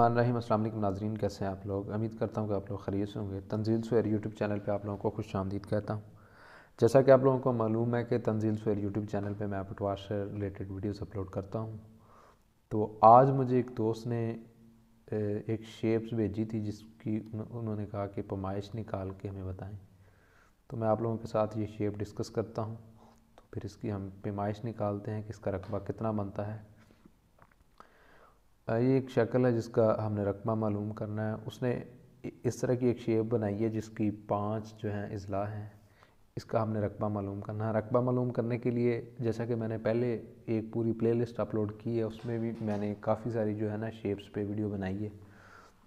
रहीम वालेकुम नाजरीन कैसे हैं आप लोग उम्मीद करता हूँ कि आप लोग खरीद से होंगे तंजील सुर यूट्यूब चैनल पे आप लोगों को खुश आमदीद कहता हूँ जैसा कि आप लोगों को मालूम है कि तंजील सुर यूट्यूब चैनल पे मैं पटवार से रिलेटेड वीडियोस अपलोड करता हूँ तो आज मुझे एक दोस्त ने एक शेप्स भेजी थी जिसकी उन्होंने कहा कि पमाइश निकाल के हमें बताएँ तो मैं आप लोगों के साथ ये शेप डिस्कस करता हूँ तो फिर इसकी हम पेमाइश निकालते हैं कि इसका रकबा कितना बनता है ये एक शक्ल है जिसका हमने रकबा मालूम करना है उसने इस तरह की एक शेप बनाई है जिसकी पाँच जो हैं अजला हैं इसका हमने रकबा मालूम करना है रकबा मालूम करने के लिए जैसा कि मैंने पहले एक पूरी प्लेलिस्ट अपलोड की है उसमें भी मैंने काफ़ी सारी जो है ना शेप्स पे वीडियो बनाई है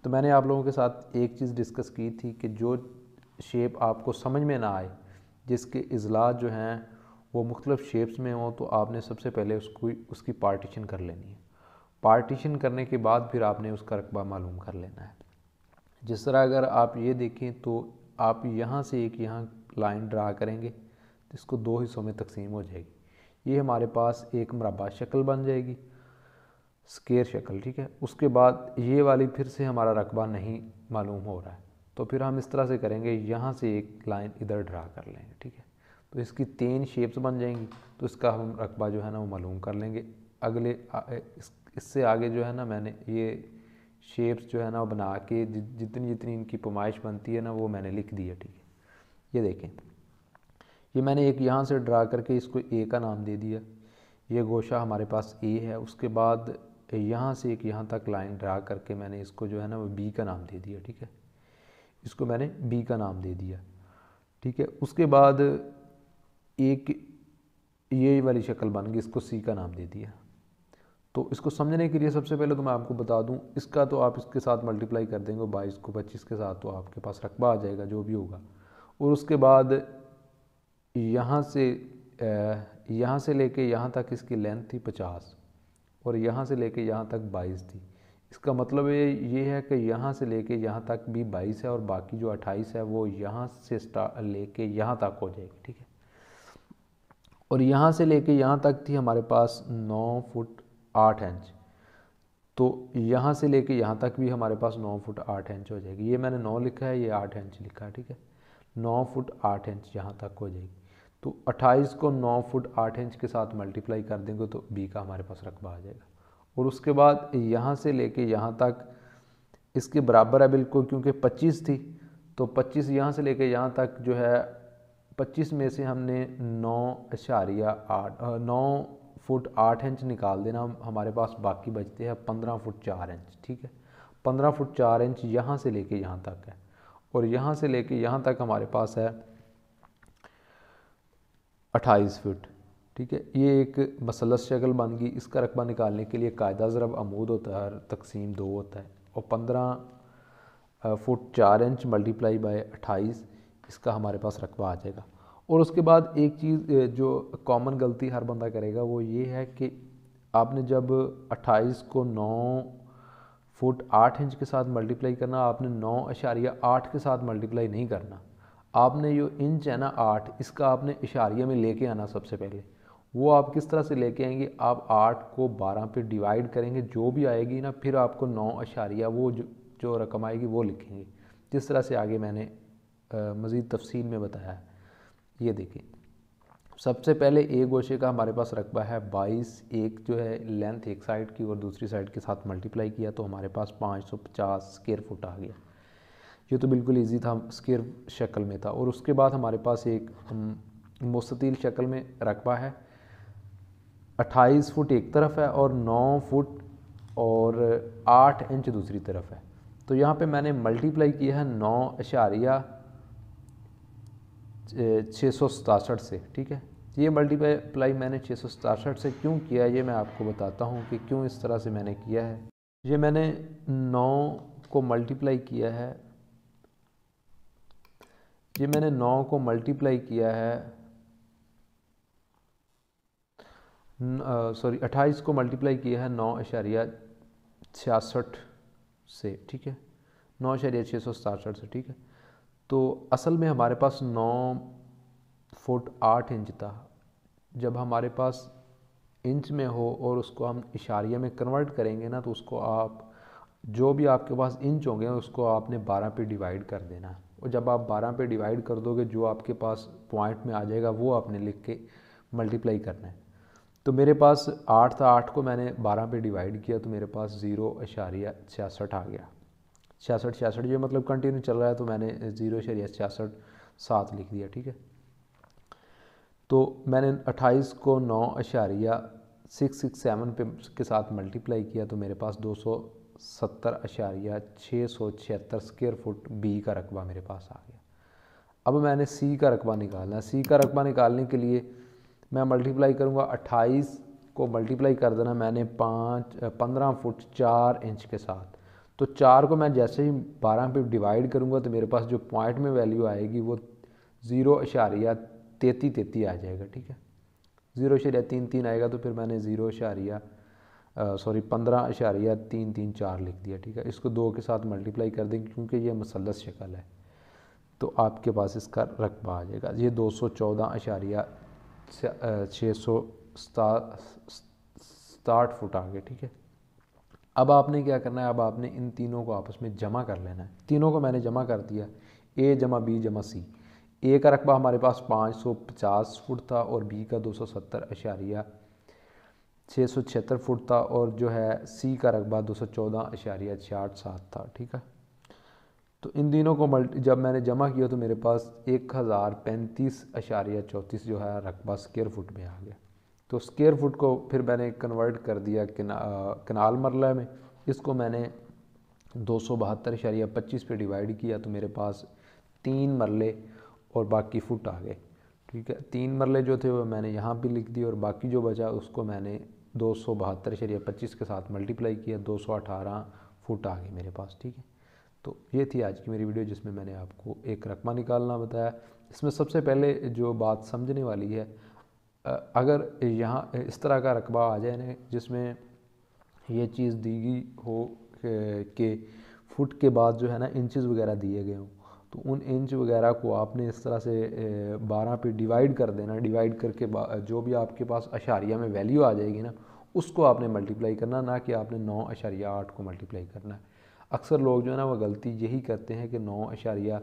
तो मैंने आप लोगों के साथ एक चीज़ डिस्कस की थी कि जो शेप आपको समझ में ना आए जिसके अजला जो हैं वो मुख्तलिफ़ शेप्स में हों तो आपने सबसे पहले उसको उसकी पार्टीशन कर लेनी है पार्टीशन करने के बाद फिर आपने उसका रकबा मालूम कर लेना है जिस तरह अगर आप ये देखें तो आप यहाँ से एक यहाँ लाइन ड्रा करेंगे तो इसको दो हिस्सों में तकसीम हो जाएगी ये हमारे पास एक मरबा शक्ल बन जाएगी स्केयर शक्ल ठीक है उसके बाद ये वाली फिर से हमारा रकबा नहीं मालूम हो रहा है तो फिर हम इस तरह से करेंगे यहाँ से एक लाइन इधर ड्रा कर लेंगे ठीक है तो इसकी तीन शेप्स बन जाएंगी तो इसका हम रकबा जो है ना वो मालूम कर लेंगे अगले इस इससे आगे जो है ना मैंने ये शेप्स जो है ना वो बना के जितनी जितनी इनकी पुमाइश बनती है ना वो मैंने लिख दी है ठीक है ये देखें ये मैंने एक यहाँ से ड्रा करके इसको ए का नाम दे दिया ये गोशा हमारे पास ए है उसके बाद यहाँ से एक यहाँ तक लाइन ड्रा करके मैंने इसको जो है ना वो बी का नाम दे दिया ठीक है इसको मैंने बी का नाम दे दिया ठीक है उसके बाद एक ये वाली शक्ल बन गई इसको सी का नाम दे दिया तो इसको समझने के लिए सबसे पहले तो मैं आपको बता दूं इसका तो आप इसके साथ मल्टीप्लाई कर देंगे बाईस को पच्चीस के साथ तो आपके पास रकबा आ जाएगा जो भी होगा और उसके बाद यहाँ से यहाँ से लेके यहाँ तक इसकी लेंथ थी पचास और यहाँ से लेके यहाँ तक बाईस थी इसका मतलब ये ये है कि यहाँ से लेके यहाँ तक भी बाईस है और बाकी जो अट्ठाईस है वो यहाँ से स्टा लेके यहाँ तक हो जाएगी ठीक है और यहाँ से लेके यहाँ तक थी हमारे पास नौ फुट आठ इंच तो यहाँ से लेके यहाँ तक भी हमारे पास नौ फुट आठ इंच हो जाएगी ये मैंने नौ लिखा है ये आठ इंच लिखा है ठीक है नौ फुट आठ इंच यहाँ तक हो जाएगी तो अट्ठाईस को नौ फुट आठ इंच के साथ मल्टीप्लाई कर देंगे तो बी का हमारे पास रकबा आ जाएगा और उसके बाद यहाँ से लेके यहाँ तक इसके बराबर है बिल्कुल क्योंकि पच्चीस थी तो पच्चीस यहाँ से ले कर यहाँ तक जो है पच्चीस में से हमने नौ अशारिया आठ नौ फुट आठ इंच निकाल देना हमारे पास बाकी बचते हैं पंद्रह फुट चार इंच ठीक है पंद्रह फुट चार इंच यहाँ से लेके यहाँ तक है और यहाँ से लेके यहाँ तक हमारे पास है अट्ठाईस फुट ठीक है ये एक मसलस शक्ल बन गई इसका रकबा निकालने के लिए कायदा ज़रब अमूद होता है तकसीम दो होता है और पंद्रह फुट चार इंच मल्टीप्लाई बाय अट्ठाईस इसका हमारे पास रकबा आ जाएगा और उसके बाद एक चीज़ जो कॉमन गलती हर बंदा करेगा वो ये है कि आपने जब 28 को 9 फुट 8 इंच के साथ मल्टीप्लाई करना आपने नौ अशारिया आठ के साथ मल्टीप्लाई नहीं करना आपने जो इंच है ना आठ इसका आपने इशारिया में लेके आना सबसे पहले वो आप किस तरह से लेके आएंगे आप आठ को बारह पे डिवाइड करेंगे जो भी आएगी ना फिर आपको नौ अशारिया वो जो जो रकम आएगी वो लिखेंगे जिस तरह से आगे मैंने मज़ीद तफसील में बताया है ये देखिए सबसे पहले ए गोशे का हमारे पास रकबा है 22 एक जो है लेंथ एक साइड की और दूसरी साइड के साथ मल्टीप्लाई किया तो हमारे पास 550 स्केयर फुट आ गया ये तो बिल्कुल इजी था स्केयर शक्ल में था और उसके बाद हमारे पास एक मुस्तिल शक्ल में रकबा है 28 फुट एक तरफ है और 9 फुट और 8 इंच दूसरी तरफ है तो यहाँ पे मैंने मल्टीप्लाई किया है नौ अशारिया छः सौ सतासठ से ठीक है ये मल्टीप्लाई मैंने छः सौ सतासठ से क्यों किया ये मैं आपको बताता हूँ कि क्यों इस तरह से मैंने किया है ये मैंने नौ को मल्टीप्लाई किया है ये मैंने नौ को मल्टीप्लाई किया है सॉरी अट्ठाईस को मल्टीप्लाई किया है नौ अशारिया छियासठ से ठीक है नौ अशारिया छः सौ सतासठ से ठीक है तो असल में हमारे पास नौ फुट आठ इंच था जब हमारे पास इंच में हो और उसको हम इशारे में कन्वर्ट करेंगे ना तो उसको आप जो भी आपके पास इंच होंगे उसको आपने बारह पे डिवाइड कर देना और जब आप बारह पे डिवाइड कर दोगे जो आपके पास पॉइंट में आ जाएगा वो आपने लिख के मल्टीप्लाई करना है तो मेरे पास आठ था आठ को मैंने बारह पे डिवाइड किया तो मेरे पास ज़ीरो इशारिया छियासठ आ गया छियासठ छियासठ जो मतलब कंटिन्यू चल रहा है तो मैंने ज़ीरो शरिया छियासठ सात लिख दिया ठीक है तो मैंने अट्ठाईस को नौ अशारिया सिक्स सिक्स सेवन पे के साथ मल्टीप्लाई किया तो मेरे पास दो सौ सत्तर अशारिया छः सौ छिहत्तर स्क्वेयर फुट बी का रकबा मेरे पास आ गया अब मैंने सी का रकबा निकालना है सी का रकबा निकालने के लिए मैं मल्टीप्लाई करूँगा अट्ठाईस को मल्टीप्लाई कर देना मैंने पाँच पंद्रह फुट चार इंच के साथ तो चार को मैं जैसे ही बारह पे डिवाइड करूँगा तो मेरे पास जो पॉइंट में वैल्यू आएगी वो ज़ीरो अशारिया तेती तेती आ जाएगा ठीक है ज़ीरो अशारिया तीन तीन आएगा तो फिर मैंने ज़ीरो अशारिया सॉरी पंद्रह अशारिया तीन तीन चार लिख दिया ठीक है इसको दो के साथ मल्टीप्लाई कर देंगे क्योंकि ये मसलस शक्ल है तो आपके पास इसका रकबा आ जाएगा ये दो सौ चौदह अशारिया छः सौ सताठ फुट आगे ठीक है अब आपने क्या करना है अब आपने इन तीनों को आपस में जमा कर लेना है तीनों को मैंने जमा कर दिया ए जमा बी जमा सी ए का रकबा हमारे पास 550 फुट था और बी का दो सौ सत्तर अशारिया छः सौ छिहत्तर फुट था और जो है सी का रकबा दो सौ चौदह अशारिया छियाठ सात था ठीक है तो इन तीनों को मल्टी जब मैंने जमा किया तो मेरे पास एक हज़ार पैंतीस अशारिया चौंतीस जो है रकबा स्केयर फुट में आ गया तो स्केयर फुट को फिर मैंने कन्वर्ट कर दिया किना, कनाल मरला में इसको मैंने दो सौ बहत्तर शरिया पच्चीस पर डिवाइड किया तो मेरे पास तीन मरले और बाकी फुट आ गए ठीक है तीन मरले जो थे वो मैंने यहाँ पर लिख दिए और बाकी जो बचा उसको मैंने दो सौ बहत्तर शरिया पच्चीस के साथ मल्टीप्लाई किया दो सौ अठारह फुट आ गए मेरे पास ठीक है तो ये थी आज की मेरी वीडियो जिसमें मैंने आपको एक रकमा निकालना बताया इसमें सबसे पहले जो बात समझने वाली है अगर यहाँ इस तरह का रकबा आ जाए ना जिसमें ये चीज़ दी गई हो कि फुट के बाद जो है ना इंचज वगैरह दिए गए हों तो उन इंच वगैरह को आपने इस तरह से बारह पे डिवाइड कर देना डिवाइड करके जो भी आपके पास अशारिया में वैल्यू आ जाएगी ना उसको आपने मल्टीप्लाई करना ना कि आपने नौ अशारिया आठ को मल्टीप्लाई करना है अक्सर लोग जो है ना वो गलती यही करते हैं कि नौ अशारिया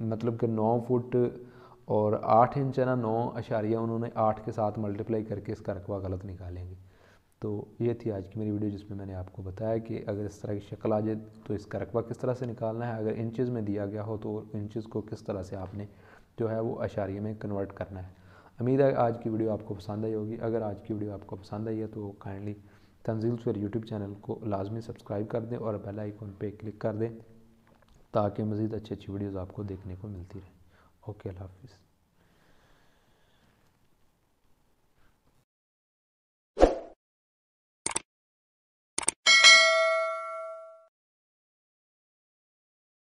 मतलब कि नौ फुट और आठ इंच है ना नौ अशारिया उन्होंने आठ के साथ मल्टीप्लाई करके इसका रकबा गलत निकालेंगे तो ये थी आज की मेरी वीडियो जिसमें मैंने आपको बताया कि अगर इस तरह की शक्ल आ जाए तो इसका रकबा किस तरह से निकालना है अगर इंचज़ में दिया गया हो तो इंचज़ को किस तरह से आपने जो है वो अशारिया में कन्वर्ट करना है उम्मीद है आज की वीडियो आपको पसंद आई होगी अगर आज की वीडियो आपको पसंद आई है तो kindly Tanzil sir YouTube channel को लाजमी सब्सक्राइब कर दें और बेल आइकॉन पे क्लिक कर दें ताकि मज़ीद अच्छी अच्छी वीडियोज़ आपको देखने को मिलती रहे ओके अल्लाह हाफिज़